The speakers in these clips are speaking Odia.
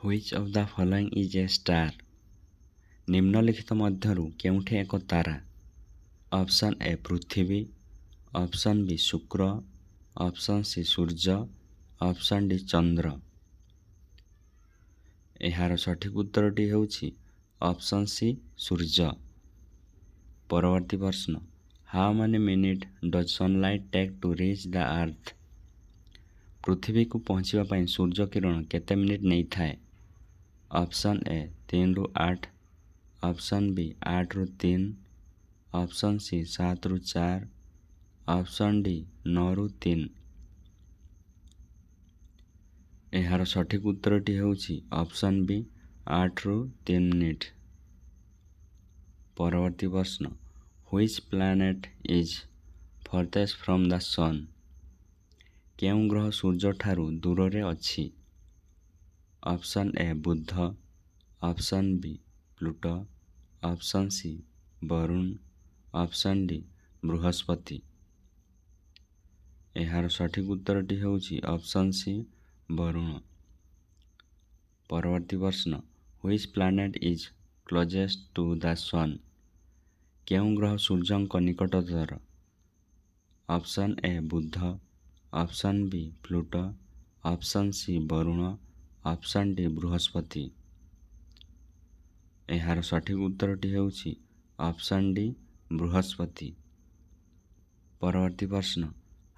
which of the following is a star ନିମ୍ନଲିଖିତ ମଧ୍ୟରୁ କେଉଁଠି ଏକ ତାରା ଅପ୍ସନ୍ ଏ ପୃଥିବୀ option B Shukra option C ସୂର୍ଯ୍ୟ ଅପ୍ସନ୍ ଡି ଚନ୍ଦ୍ର ଏହାର ସଠିକ ଉତ୍ତରଟି ହେଉଛି ଅପ୍ସନ୍ ସି ସୂର୍ଯ୍ୟ ପରବର୍ତ୍ତୀ ପ୍ରଶ୍ନ how many minute does sunlight take to reach the earth ପୃଥିବୀକୁ ପହଞ୍ଚିବା ପାଇଁ ସୂର୍ଯ୍ୟ କିରଣ କେତେ ମିନିଟ୍ ନେଇଥାଏ ଅପସନ୍ ଏ ତିନିରୁ ଆଠ ଅପସନ୍ ବି ଆଠରୁ ତିନି ଅପସନ୍ ସି ସାତରୁ ଚାରି ଅପସନ୍ ଡି ନଅରୁ ତିନି ଏହାର ସଠିକ ଉତ୍ତରଟି ହେଉଛି ଅପସନ୍ ବି ଆଠରୁ ତିନି ମିନିଟ୍ ପରବର୍ତ୍ତୀ ପ୍ରଶ୍ନ which planet is farthest from the sun କେଉଁ ଗ୍ରହ ସୂର୍ଯ୍ୟଠାରୁ ଦୂରରେ ଅଛି option A Budh option B Pluto option C Varun option D Brihaspati यार सठिक उत्तर ऑप्शन सी वरुण परवर्त प्रश्न which planet is closest to the sun क्यों ग्रह सूर्य निकटतर option A Budh option B Pluto option C Varun option D Brihaspati ଏହାର ସଠିକ୍ ଉତ୍ତରଟି ହେଉଛି ଅପସନ୍ ଡି ବୃହସ୍ପତି ପରବର୍ତ୍ତୀ ପ୍ରଶ୍ନ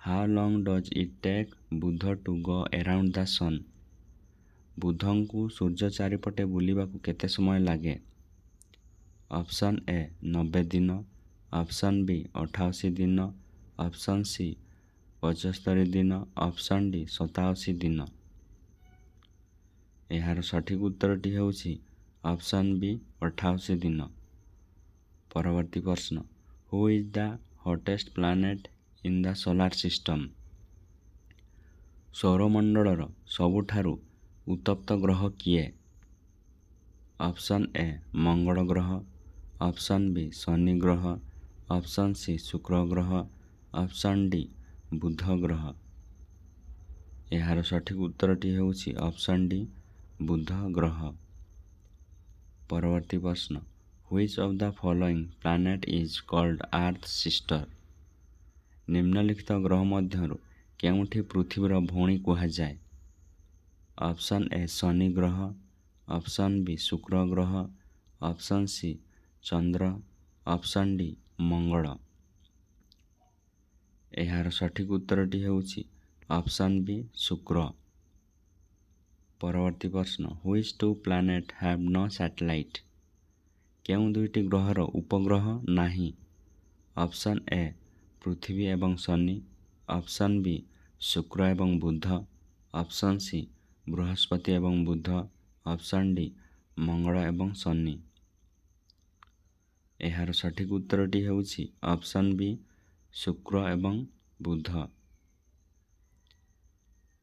how long does it take Budh to go around the sun ବୁଦ୍ଧଙ୍କୁ ସୂର୍ଯ୍ୟ ଚାରିପଟେ ବୁଲିବାକୁ କେତେ ସମୟ ଲାଗେ ଅପସନ୍ ଏ ନବେ ଦିନ ଅପସନ୍ ବି ଅଠାଅଶୀ ଦିନ ଅପସନ୍ ସି ପଞ୍ଚସ୍ତରୀ ଦିନ ଅପସନ୍ ଡି ସତାଅଶୀ ଦିନ ଏହାର ସଠିକ୍ ଉତ୍ତରଟି ହେଉଛି ଅପସନ୍ ବି ଅଠାଅଶୀ ଦିନ ପରବର୍ତ୍ତୀ ପ୍ରଶ୍ନ who is the hottest planet in the solar system ସୌରମଣ୍ଡଳର ସବୁଠାରୁ ଉତ୍ତପ୍ତ ଗ୍ରହ କିଏ ଅପସନ୍ ଏ ମଙ୍ଗଳ ଗ୍ରହ ଅପସନ୍ ବି ଶନି ଗ୍ରହ ଅପସନ୍ ସି ଶୁକ୍ର ଗ୍ରହ ଅପସନ୍ ଡି ବୁଧ ଗ୍ରହ ଏହାର ସଠିକ୍ ଉତ୍ତରଟି ହେଉଛି ଅପସନ୍ ଡି बुध ग्रह परवर्ती प्रश्न which of the following planet is called earth sister ନିମ୍ନଲିଖିତ ଗ୍ରହ ମଧ୍ୟରୁ କେଉଁଠି ପୃଥିବୀର ଭଉଣୀ କୁହାଯାଏ ଅପସନ୍ ଏ ଶନି ଗ୍ରହ ଅପସନ୍ ବି ଶୁକ୍ର ଗ୍ରହ ଅପସନ୍ ସି ଚନ୍ଦ୍ର ଅପସନ୍ ଡି ମଙ୍ଗଳ ଏହାର ସଠିକ୍ ଉତ୍ତରଟି ହେଉଛି ଅପସନ୍ ବି ଶୁକ୍ର ପରବର୍ତ୍ତୀ ପ୍ରଶ୍ନ which two planet have no satellite କେଉଁ ଦୁଇଟି ଗ୍ରହର ଉପଗ୍ରହ ନାହିଁ ଅପସନ୍ ଏ ପୃଥିବୀ ଏବଂ ଶନି ଅପସନ୍ ବି ଶୁକ୍ର ଏବଂ ବୁଦ୍ଧ ଅପସନ୍ ସି ବୃହସ୍ପତି ଏବଂ ବୁଦ୍ଧ ଅପସନ୍ ଡି ମଙ୍ଗଳ ଏବଂ ଶନି ଏହାର ସଠିକ୍ ଉତ୍ତରଟି ହେଉଛି ଅପସନ୍ ବି ଶୁକ୍ର ଏବଂ ବୁଦ୍ଧ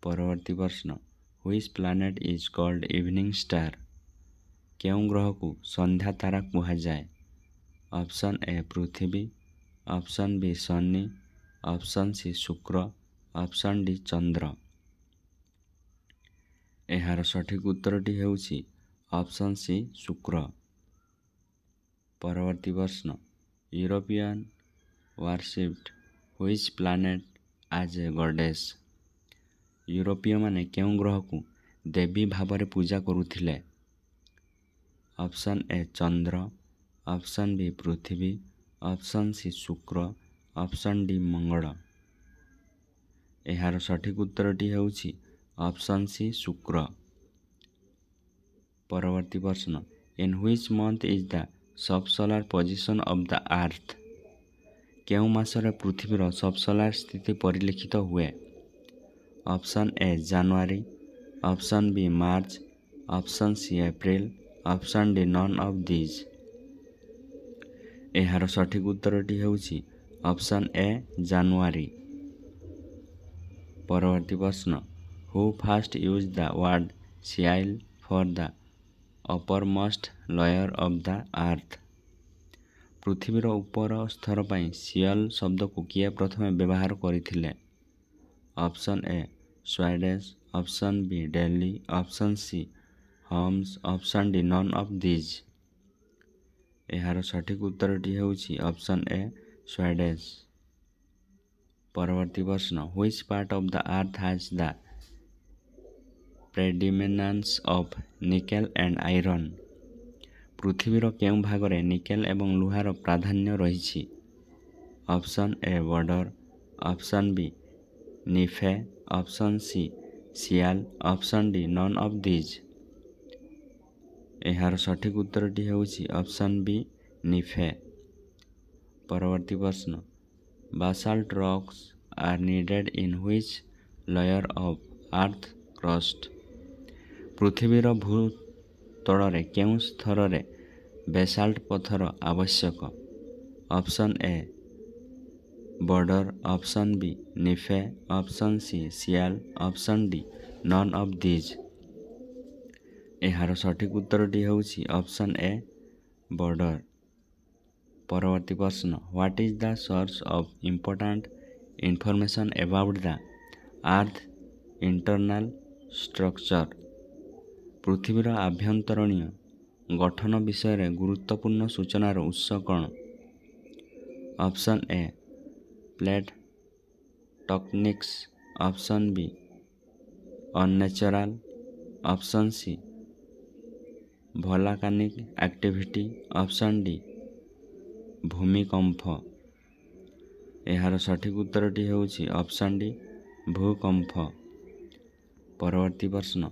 ପରବର୍ତ୍ତୀ ପ୍ରଶ୍ନ हुइज प्लानेट इज गल्ड इभनिङ स्टार केही ग्रहको सन्ध्या तारक कु अप्सन ए पृथ्वी अप्सन बी शनि अप्सन सी शुक्र अप्सन डी चन्द्र यहाँ सठिक उत्तर टी अप्सन सी शुक्र शुक्रवर्ती प्रश्न यूरोपियन वर्सिपट हिइज प्लेट आज ए गडेस ୟୁରୋପୀୟମାନେ କେଉଁ ଗ୍ରହକୁ ଦେବୀ ଭାବରେ ପୂଜା କରୁଥିଲେ option A Chandra option B ପୃଥିବୀ ଅପସନ୍ ସି ଶୁକ୍ର ଅପସନ୍ ଡି ମଙ୍ଗଳ ଏହାର ସଠିକ୍ ଉତ୍ତରଟି ହେଉଛି ଅପସନ୍ ସି ଶୁକ୍ର ପରବର୍ତ୍ତୀ ପ୍ରଶ୍ନ in which month is the sub solar position of the earth କେଉଁ ମାସରେ ପୃଥିବୀର ସବ୍ ସୋଲାର୍ ସ୍ଥିତି ପରିଲକ୍ଷିତ ହୁଏ option A January option B March option C April option D none of these ଏହାର ସଠିକ୍ ଉତ୍ତରଟି ହେଉଛି ଅପସନ୍ ଏ ଜାନୁଆରୀ ପରବର୍ତ୍ତୀ ପ୍ରଶ୍ନ who first use the word sial for the offer must layer of the earth ପୃଥିବୀର ଉପର ସ୍ତର ପାଇଁ ସିଅଲ ଶବ୍ଦକୁ କିଏ ପ୍ରଥମେ ବ୍ୟବହାର କରିଥିଲେ ଅପସନ୍ ଏ ସ୍ୱାଡ଼େସ୍ option B Daly option C Holmes option D none of these ଏହାର ସଠିକ୍ ଉତ୍ତରଟି ହେଉଛି ଅପସନ୍ ଏ ସ୍ୱାଡ଼େସ୍ ପରବର୍ତ୍ତୀ ପ୍ରଶ୍ନ which part of the earth has the predominance of nickel and iron ପୃଥିବୀର କେଉଁ ଭାଗରେ ନିକେଲ ଏବଂ ଲୁହାର ପ୍ରାଧାନ୍ୟ ରହିଛି option A border option B nife option C sial option D none of these ଏହାର ସଠିକ୍ ଉତ୍ତରଟି ହେଉଛି ଅପସନ୍ ବି ନିଫେ ପରବର୍ତ୍ତୀ ପ୍ରଶ୍ନ ବାସାଲ୍ଟ rocks are needed in which layer of earth crust ପୃଥିବୀର ଭୂତଳରେ କେଉଁ ସ୍ତରରେ ବେସାଲ୍ଟ ପଥର ଆବଶ୍ୟକ option A border option B nife option C sial option D none of these ଏହାର ସଠିକ୍ ଉତ୍ତରଟି ହେଉଛି ଅପସନ୍ ଏ ବର୍ଡ଼ର ପରବର୍ତ୍ତୀ ପ୍ରଶ୍ନ what is the source of important information about the earth internal structure ପୃଥିବୀର ଆଭ୍ୟନ୍ତରୀଣୀୟ ଗଠନ ବିଷୟରେ ଗୁରୁତ୍ୱପୂର୍ଣ୍ଣ ସୂଚନାର ଉତ୍ସ କ'ଣ ଅପସନ୍ ଏ प्लेट ट option B natural option C भोलाक activity option D भूमिकम्फ यार सठिक उत्तर टी छ अप्सन डि भूकम्फ पर्वती प्रश्न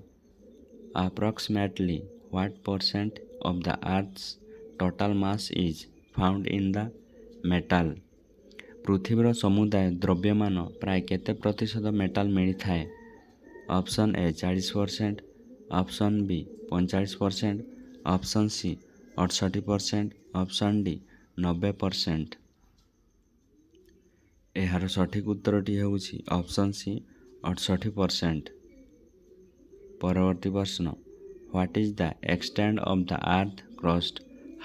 approximately what percent of the earth total mass is found in the mantle ପୃଥିବୀର ସମୁଦାୟ ଦ୍ରବ୍ୟମାନ ପ୍ରାୟ କେତେ ପ୍ରତିଶତ ମେଟାଲ ମିଳିଥାଏ ଅପସନ୍ ଏ ଚାଳିଶ ପରସେଣ୍ଟ ଅପସନ୍ ବି ପଇଁଚାଳିଶ ପରସେଣ୍ଟ ଅପସନ୍ ସି ଅଠଷଠି ପରସେଣ୍ଟ ଅପସନ୍ ଡି ନବେ ପରସେଣ୍ଟ ଏହାର ସଠିକ ଉତ୍ତରଟି ହେଉଛି ଅପସନ୍ ସି ଅଠଷଠି ପରସେଣ୍ଟ ପରବର୍ତ୍ତୀ ପ୍ରଶ୍ନ what is the extend of the earth crust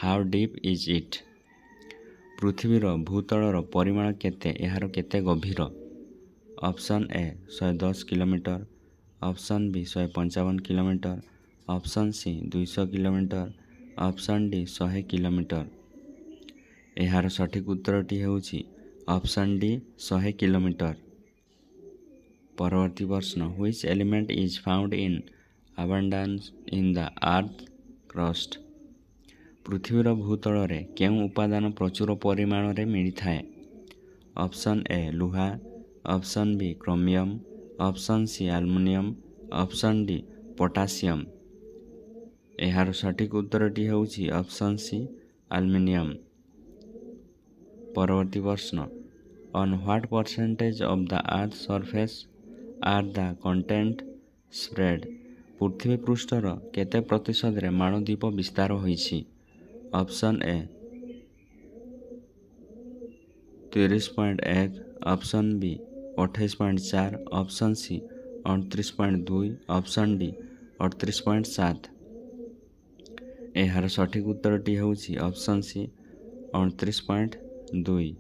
how deep is it ପୃଥିବୀର ଭୂତଳର ପରିମାଣ କେତେ ଏହାର କେତେ ଗଭୀର ଅପସନ୍ ଏ ଶହେ ଦଶ କିଲୋମିଟର ଅପସନ୍ ବି ଶହେ ପଞ୍ଚାବନ କିଲୋମିଟର ଅପସନ୍ ସି ଦୁଇଶହ କିଲୋମିଟର ଅପସନ୍ ଡି ଶହେ କିଲୋମିଟର ଏହାର ସଠିକ୍ ଉତ୍ତରଟି ହେଉଛି ଅପସନ୍ ଡି ଶହେ କିଲୋମିଟର ପରବର୍ତ୍ତୀ ପ୍ରଶ୍ନ which element is found in abundance in the earth crust ପୃଥିବୀର ଭୂତଳରେ କେଉଁ ଉପାଦାନ ପ୍ରଚୁର ପରିମାଣରେ ମିଳିଥାଏ ଅପ୍ସନ୍ ଏ ଲୁହା option B chromium option C aluminium option D potassium ଏହାର ସଠିକ୍ ଉତ୍ତରଟି ହେଉଛି ଅପ୍ସନ୍ ସି ଆଲୁମିନିୟମ୍ ପରବର୍ତ୍ତୀ ପ୍ରଶ୍ନ on what percentage of the earth surface are the continent spread ପୃଥିବୀ ପୃଷ୍ଠର କେତେ ପ୍ରତିଶତରେ ମାଳଦ୍ୱୀପ ବିସ୍ତାର ହୋଇଛି ऑप्शन ए तिरस पॉइंट एक ऑप्शन बी अठाईस पॉइंट चार ऑप्शन सी अड़तीस पॉइंट दुई ऑप्शन डी अड़तीस पॉइंट सात यार सठिक उत्तर टी हूँ ऑप्शन सी अड़तीस पॉइंट दुई